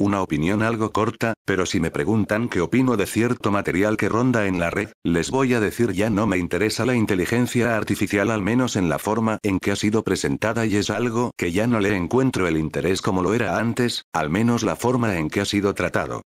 Una opinión algo corta, pero si me preguntan qué opino de cierto material que ronda en la red, les voy a decir ya no me interesa la inteligencia artificial al menos en la forma en que ha sido presentada y es algo que ya no le encuentro el interés como lo era antes, al menos la forma en que ha sido tratado.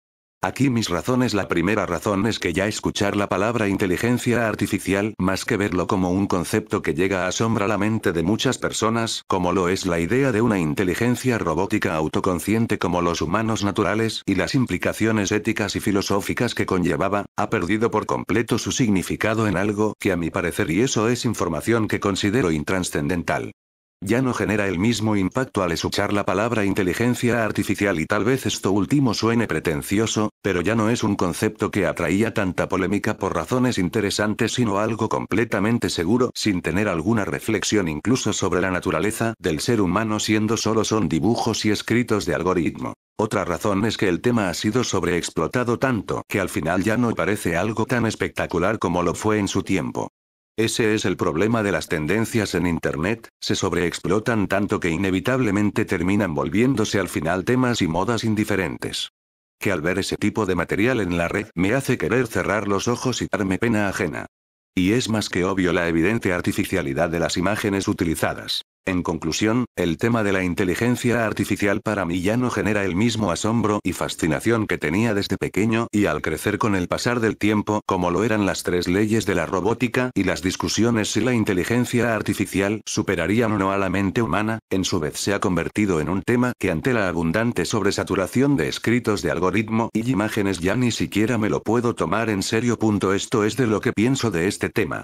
Aquí mis razones. La primera razón es que ya escuchar la palabra inteligencia artificial, más que verlo como un concepto que llega a asombra la mente de muchas personas, como lo es la idea de una inteligencia robótica autoconsciente como los humanos naturales, y las implicaciones éticas y filosóficas que conllevaba, ha perdido por completo su significado en algo que a mi parecer y eso es información que considero intranscendental. Ya no genera el mismo impacto al escuchar la palabra inteligencia artificial y tal vez esto último suene pretencioso, pero ya no es un concepto que atraía tanta polémica por razones interesantes sino algo completamente seguro sin tener alguna reflexión incluso sobre la naturaleza del ser humano siendo solo son dibujos y escritos de algoritmo. Otra razón es que el tema ha sido sobreexplotado tanto que al final ya no parece algo tan espectacular como lo fue en su tiempo. Ese es el problema de las tendencias en Internet, se sobreexplotan tanto que inevitablemente terminan volviéndose al final temas y modas indiferentes. Que al ver ese tipo de material en la red me hace querer cerrar los ojos y darme pena ajena. Y es más que obvio la evidente artificialidad de las imágenes utilizadas. En conclusión, el tema de la inteligencia artificial para mí ya no genera el mismo asombro y fascinación que tenía desde pequeño y al crecer con el pasar del tiempo como lo eran las tres leyes de la robótica y las discusiones si la inteligencia artificial superarían o no a la mente humana, en su vez se ha convertido en un tema que ante la abundante sobresaturación de escritos de algoritmo y imágenes ya ni siquiera me lo puedo tomar en serio. Esto es de lo que pienso de este tema.